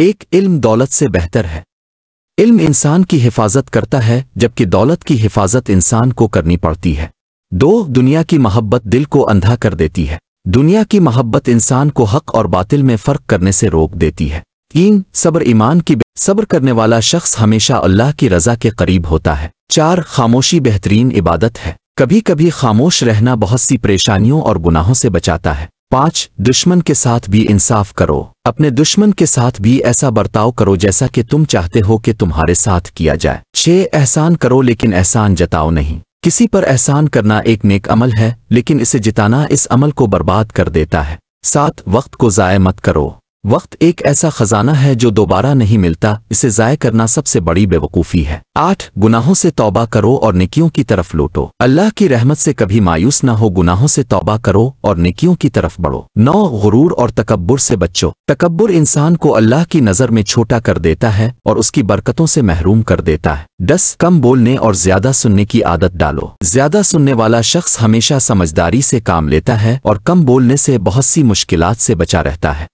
एक इल्म दौलत से बेहतर है इल्म इंसान की हिफाजत करता है जबकि दौलत की हिफाजत इंसान को करनी पड़ती है दो दुनिया की मोहब्बत दिल को अंधा कर देती है दुनिया की मोहब्बत इंसान को हक और बातिल में फ़र्क करने से रोक देती है तीन सब्र ईमान की सब्र करने वाला शख्स हमेशा अल्लाह की रजा के करीब होता है चार खामोशी बेहतरीन इबादत है कभी कभी खामोश रहना बहुत सी परेशानियों और गुनाहों से बचाता है पाँच दुश्मन के साथ भी इंसाफ करो अपने दुश्मन के साथ भी ऐसा बर्ताव करो जैसा कि तुम चाहते हो कि तुम्हारे साथ किया जाए छह एहसान करो लेकिन एहसान जताओ नहीं किसी पर एहसान करना एक नेक अमल है लेकिन इसे जिताना इस अमल को बर्बाद कर देता है सात वक्त को ज़ाय मत करो वक्त एक ऐसा खजाना है जो दोबारा नहीं मिलता इसे ज़ाय करना सबसे बड़ी बेवकूफ़ी है आठ गुनाहों से तौबा करो और निकियों की तरफ लौटो अल्लाह की रहमत से कभी मायूस न हो गुनाहों से तौबा करो और निकियों की तरफ बढ़ो नौ गुरूर और तकबर से बच्चो तकबर इंसान को अल्लाह की नज़र में छोटा कर देता है और उसकी बरकतों से महरूम कर देता है दस कम बोलने और ज्यादा सुनने की आदत डालो ज्यादा सुनने वाला शख्स हमेशा समझदारी से काम लेता है और कम बोलने से बहुत सी मुश्किल से बचा रहता है